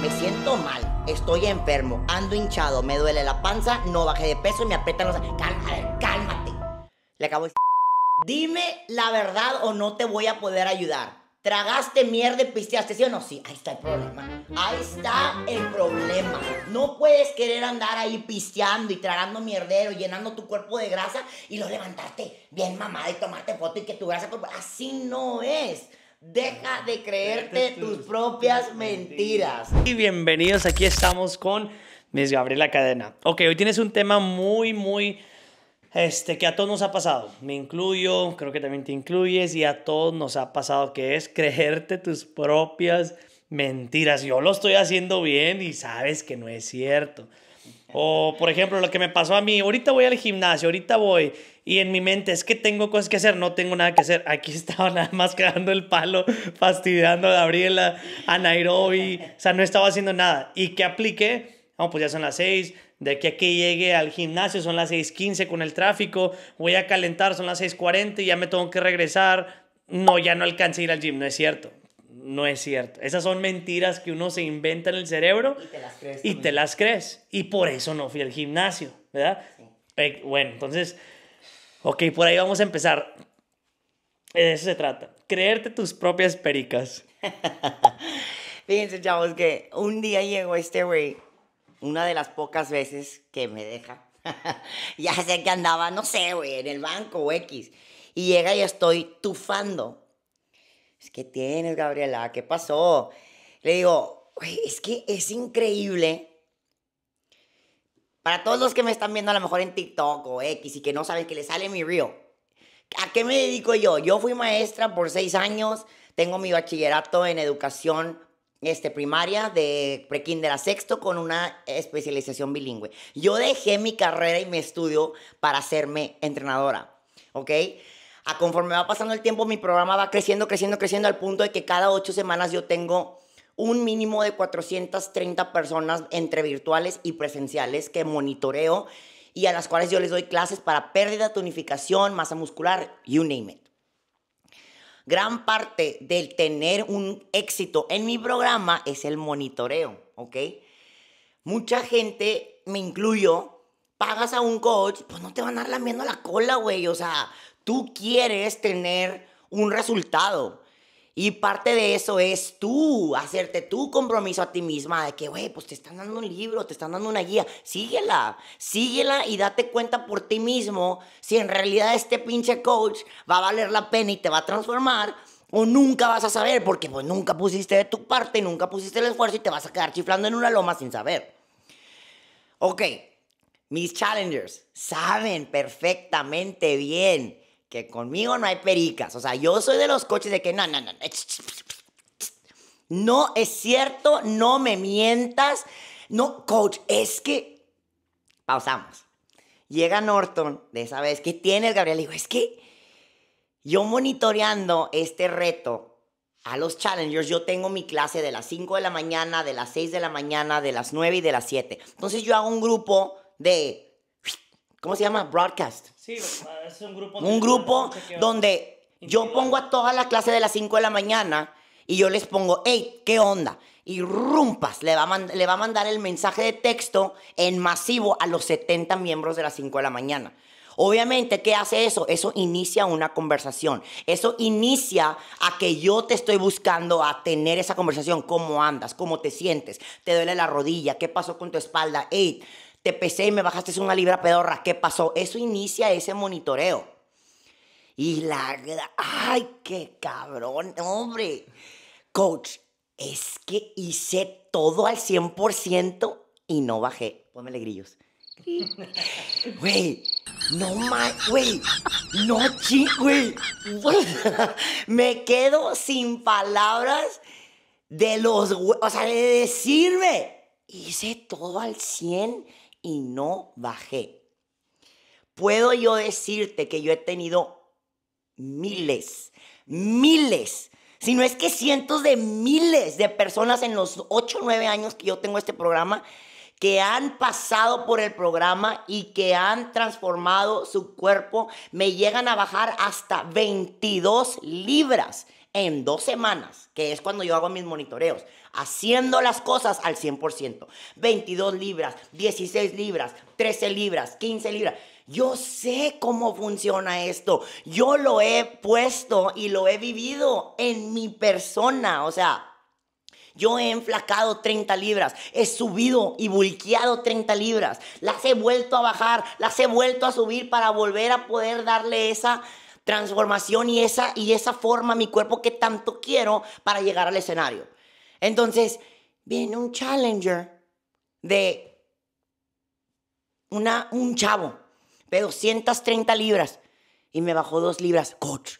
Me siento mal, estoy enfermo, ando hinchado, me duele la panza, no bajé de peso, y me aprietan los... Calma, a ver, cálmate. Le acabo Dime la verdad o no te voy a poder ayudar. Tragaste mierda y pisteaste, ¿sí o no? Sí, ahí está el problema. Ahí está el problema. No puedes querer andar ahí pisteando y tragando mierdero, llenando tu cuerpo de grasa y lo levantarte bien mamada y tomarte foto y que tu grasa... Así no es. Deja de creerte tus, propias mentiras. Y bienvenidos, aquí estamos con Miss Gabriela Cadena. Ok, hoy tienes un tema muy, muy, este, que a todos nos ha pasado. Me incluyo, creo que también te incluyes y a todos nos ha pasado, que es creerte tus propias mentiras. Yo lo estoy haciendo bien y sabes que no es cierto. O, por ejemplo, lo que me pasó a mí, ahorita voy al gimnasio, ahorita voy, y en mi mente es que tengo cosas que hacer, no tengo nada que hacer. Aquí estaba nada más cagando el palo, fastidiando a Gabriela, a Nairobi, o sea, no estaba haciendo nada. ¿Y qué apliqué? Vamos, pues ya son las 6, de aquí a que llegue al gimnasio son las 6.15 con el tráfico, voy a calentar, son las 6.40 y ya me tengo que regresar. No, ya no alcancé a ir al gym, no es cierto no es cierto. Esas son mentiras que uno se inventa en el cerebro y te las crees. Y, por eso no fui al gimnasio, ¿verdad? Eh, bueno, entonces, ok, por ahí vamos a empezar. De eso se trata, creerte tus propias pericas. Fíjense, chavos, que un día llegó este güey, una de las pocas veces que me deja. ya sé que andaba, no sé, güey, en el banco o X. Y llega y estoy tufando es pues, que tienes, Gabriela, ¿qué pasó? Le digo, es que es increíble. Para todos los que me están viendo a lo mejor en TikTok o X y que no saben que le sale mi reel, ¿a qué me dedico yo? Yo fui maestra por seis años, tengo mi bachillerato en educación este, primaria de prekinder a sexto con una especialización bilingüe. Yo dejé mi carrera y mi estudio para hacerme entrenadora, ¿ok? a conforme va pasando el tiempo, mi programa va creciendo, creciendo, creciendo al punto de que cada ocho semanas yo tengo un mínimo de 430 personas entre virtuales y presenciales que monitoreo y a las cuales yo les doy clases para pérdida, tonificación, masa muscular, you name it. Gran parte del tener un éxito en mi programa es el monitoreo, ¿ok? Mucha gente, me incluyo, pagas a un coach, pues no te van a andar lamiendo la cola, güey. O sea, Tú quieres tener un resultado. Y parte de eso es tú, hacerte tu compromiso a ti misma de que, güey, pues te están dando un libro, te están dando una guía, síguela, síguela y date cuenta por ti mismo si en realidad este pinche coach va a valer la pena y te va a transformar o nunca vas a saber porque pues nunca pusiste de tu parte, nunca pusiste el esfuerzo y te vas a quedar chiflando en una loma sin saber. Ok, mis challengers saben perfectamente bien que conmigo no hay pericas. O sea, yo soy de los coches de que no, no, no. No es cierto, no me mientas. No, coach, es que. Pausamos. Llega Norton de esa vez. ¿Qué el Gabriel? Le digo, es que yo monitoreando este reto a los challengers, yo tengo mi clase de las 5 de la mañana, de las 6 de la mañana, de las 9 y de las 7. Entonces yo hago un grupo de ¿Cómo se llama? Broadcast. Sí, es un grupo. donde yo pongo a toda la clase de las 5 de la mañana y yo les pongo, hey, ¿qué onda? Y rumpas, le va, a le va a mandar el mensaje de texto en masivo a los 70 miembros de las 5 de la mañana. Obviamente, ¿qué hace eso? Eso inicia una conversación. Eso inicia a que yo te estoy buscando a tener esa conversación. ¿Cómo andas? ¿Cómo te sientes? ¿Te duele la rodilla? ¿Qué pasó con tu espalda? Hey, te pesé y me bajaste una libra pedorra, ¿qué pasó? Eso inicia ese monitoreo. Y la... ¡Ay, qué cabrón! Hombre, coach, es que hice todo al 100% y no bajé. Pónmele grillos. Güey, no más, güey, no ching, güey. Me quedo sin palabras de los, o sea, de decirme, hice todo al 100 y no bajé. Puedo yo decirte que yo he tenido miles, miles, si no es que cientos de miles de personas en los 8 o 9 años que yo tengo este programa que han pasado por el programa y que han transformado su cuerpo, me llegan a bajar hasta 22 libras en dos semanas, que es cuando yo hago mis monitoreos, haciendo las cosas al 100%. 22 libras, 16 libras, 13 libras, 15 libras. Yo sé cómo funciona esto. Yo lo he puesto y lo he vivido en mi persona. O sea, yo he enflacado 30 libras, he subido y bulqueado 30 libras, las he vuelto a bajar, las he vuelto a subir para volver a poder darle esa transformación y esa, y esa forma, mi cuerpo que tanto quiero para llegar al escenario. Entonces, viene un challenger de una, un chavo de 230 libras y me bajó dos libras. Coach,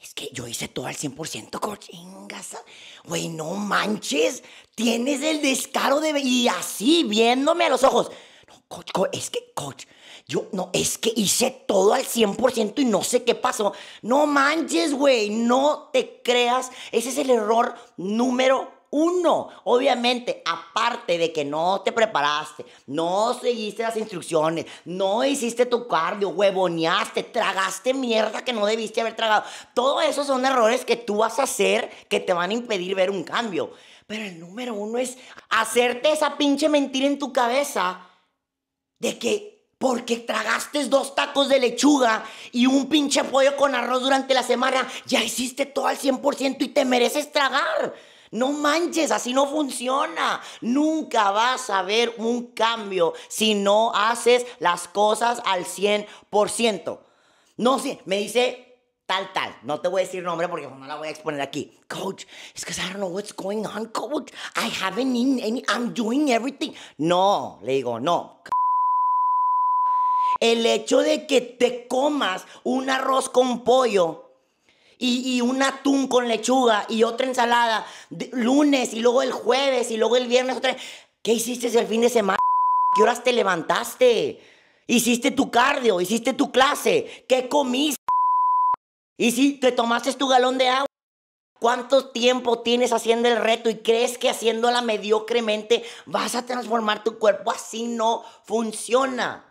es que yo hice todo al 100%, coach. Ingasa. Güey, no manches. Tienes el descaro de... Y así, viéndome a los ojos. No, coach, es que, coach, yo, no, es que hice todo al 100% y no sé qué pasó. No manches, güey, no te creas. Ese es el error número uno. Obviamente, aparte de que no te preparaste, no seguiste las instrucciones, no hiciste tu cardio, huevoneaste, tragaste mierda que no debiste haber tragado. Todo esos son errores que tú vas a hacer que te van a impedir ver un cambio. Pero el número uno es hacerte esa pinche mentira en tu cabeza de que porque tragaste dos tacos de lechuga y un pinche pollo con arroz durante la semana, ya hiciste todo al 100% y te mereces tragar. No manches, así no funciona. Nunca vas a ver un cambio si no haces las cosas al 100%. No sé, me dice tal, tal. No te voy a decir nombre porque no la voy a exponer aquí. Coach, es que no don't know what's going on, coach. I haven't eaten any, I'm doing everything. No, le digo, no el hecho de que te comas un arroz con pollo y, un atún con lechuga y otra ensalada lunes y luego el jueves y luego el viernes otra ¿Qué hiciste el fin de semana? ¿Qué horas te levantaste? ¿Hiciste tu cardio? ¿Hiciste tu clase? ¿Qué comiste? ¿Y si te tomaste tu galón de agua? ¿Cuánto tiempo tienes haciendo el reto y crees que haciéndola mediocremente vas a transformar tu cuerpo? Así no funciona.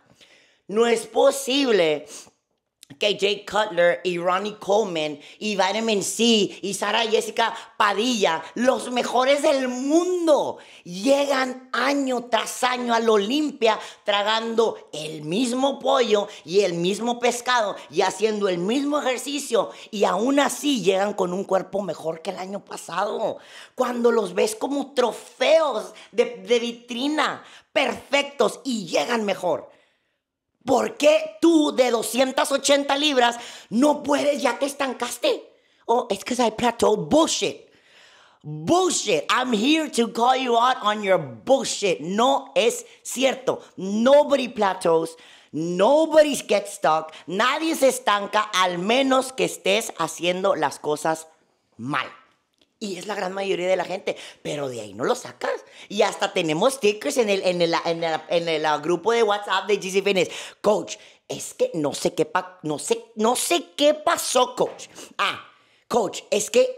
No es posible que Jake Cutler y Ronnie Coleman y Vitamin C y Sara Jessica Padilla, los mejores del mundo, llegan año tras año a al Olimpia tragando el mismo pollo y el mismo pescado y haciendo el mismo ejercicio y aún así llegan con un cuerpo mejor que el año pasado. Cuando los ves como trofeos de vitrina, perfectos y llegan mejor. ¿Por qué tú de 280 libras no puedes, ya te estancaste? Oh, it's because I plateaued. Bullshit. Bullshit. I'm here to call you out on your bullshit. No es cierto. Nobody plateaus. Nobody gets stuck. Nadie se estanca al menos que estés haciendo las cosas mal. Y es la gran mayoría de la gente, pero de ahí no lo saca. Y hasta tenemos stickers en el, en el, uh, grupo de WhatsApp de GC Fitness. Coach, es que no sé qué, no sé, no sé qué pasó, coach. Ah, coach, es que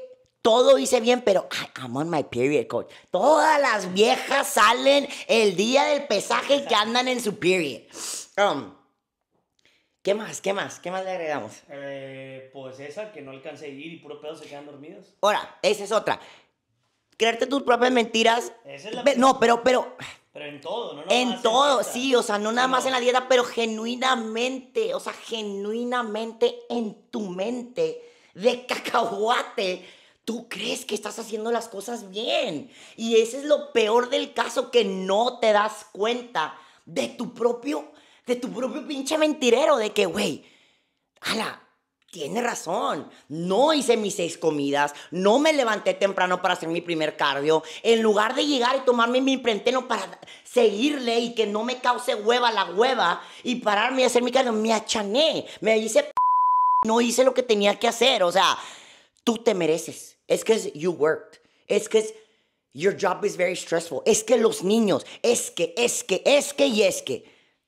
todo hice bien, pero I'm on my period, coach. Todas las viejas salen el día del pesaje que andan en su period. Um, ¿Qué más? ¿Qué más? ¿Qué más le agregamos? Eh, pues esa, que no alcancé a ir y puro pedo se quedan dormidos. Ahora, esa es otra. Crearte tus propias mentiras. Esa es no, pero, pero. Pero en todo, ¿no? en todo, sí, o sea, no nada más en la dieta, pero genuinamente, o sea, genuinamente en tu mente de cacahuate, tú crees que estás haciendo las cosas bien. Y ese es lo peor del caso, que no te das cuenta de tu propio, de tu propio pinche mentirero, de que, güey, ala, tiene razón. No hice mis seis comidas, no me levanté temprano para hacer mi primer cardio. En lugar de llegar y tomarme mi imprenteno para seguirle y que no me cause hueva la hueva y pararme a hacer mi cardio, me achané, me hice p no hice lo que tenía que hacer. O sea, tú te mereces. Es que es you worked. Es que es your job is very stressful. Es que los niños, es que, es que, es que y es que.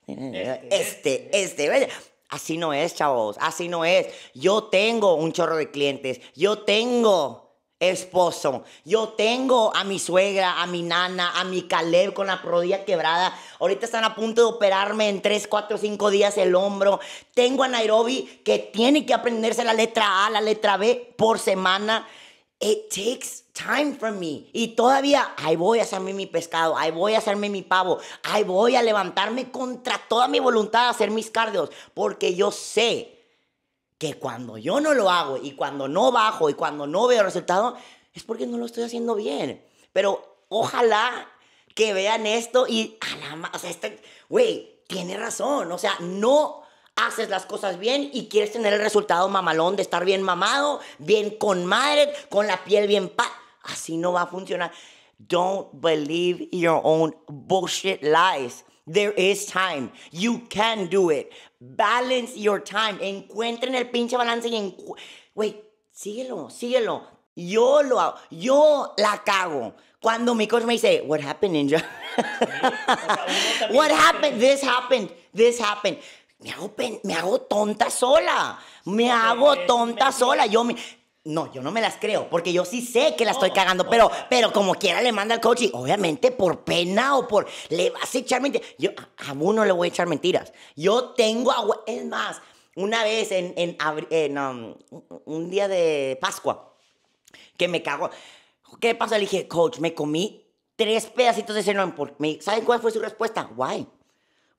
Este, este, este. este. Así no es, chavos, así no es. Yo tengo un chorro de clientes, yo tengo esposo, yo tengo a mi suegra, a mi nana, a mi Caleb con la rodilla quebrada. Ahorita están a punto de operarme en 3, 4, 5 días el hombro. Tengo a Nairobi que tiene que aprenderse la letra A, la letra B por semana. It takes time for me. Y todavía, ahí voy a hacerme mi pescado, ahí voy a hacerme mi pavo, ahí voy a levantarme contra toda mi voluntad a hacer mis cardios, porque yo sé que cuando yo no lo hago y cuando no bajo y cuando no veo resultado, es porque no lo estoy haciendo bien. Pero ojalá que vean esto y, a la, o sea, este, güey, tiene razón, o sea, no haces las cosas bien y quieres tener el resultado mamalón de estar bien mamado, bien con madre, con la piel bien pa. Así no va a funcionar. Don't believe your own bullshit lies. There is time. You can do it. Balance your time. Encuentren el pinche balance y Güey, síguelo, síguelo. Yo lo hago. Yo la cago. Cuando mi coach me dice, What happened, Ninja? What happened? This happened. This happened me hago, me hago tonta sola. Me hago tonta sola. Yo me, no, yo no me las creo, porque yo sí sé que la estoy cagando, pero, pero como quiera le manda al coach y obviamente por pena o por... Le vas a echar mentiras. Yo a, uno le voy a echar mentiras. Yo tengo... es más, una vez en, en, um, un día de Pascua, que me cago... ¿Qué pasó? Le dije, coach, me comí tres pedacitos de cenón. ¿Saben cuál fue su respuesta? Why?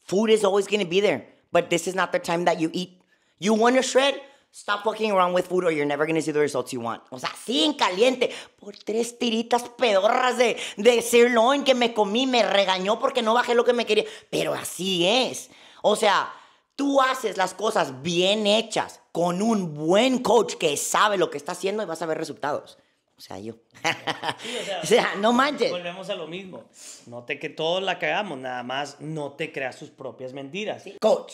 Food is always going to be there but this is not the time that you eat. You want to shred? Stop fucking around with food or you're never going to see the results you want. O sea, sí, en caliente, por tres tiritas pedorras de, de sirloin que me comí, me regañó porque no bajé lo que me quería. Pero así es. O sea, tú haces las cosas bien hechas con un buen coach que sabe lo que está haciendo y vas a ver resultados. O sea, yo. o, sea, no manches. Volvemos a lo mismo. Note que todos la cagamos, nada más no te creas sus propias mentiras. Coach,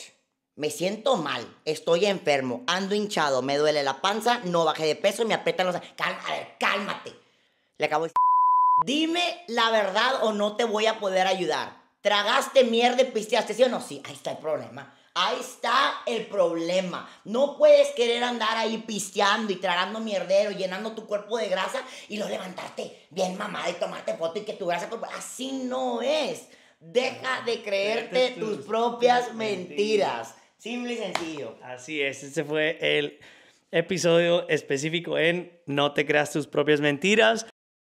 me siento mal, estoy enfermo, ando hinchado, me duele la panza, no bajé de peso, y me aprietan los... Calma, a ver, cálmate. Le acabo de... Dime la verdad o no te voy a poder ayudar. Tragaste mierda y pisteaste, ¿sí o no? Sí, ahí está el problema. Ahí está el problema. No puedes querer andar ahí pisteando y tragando mierdero, llenando tu cuerpo de grasa y lo levantarte bien mamada y tomarte foto y que tu grasa Así no es. Deja de creerte tus, propias mentiras. mentiras. Simple y sencillo. Así es, este fue el episodio específico en No te creas tus propias mentiras.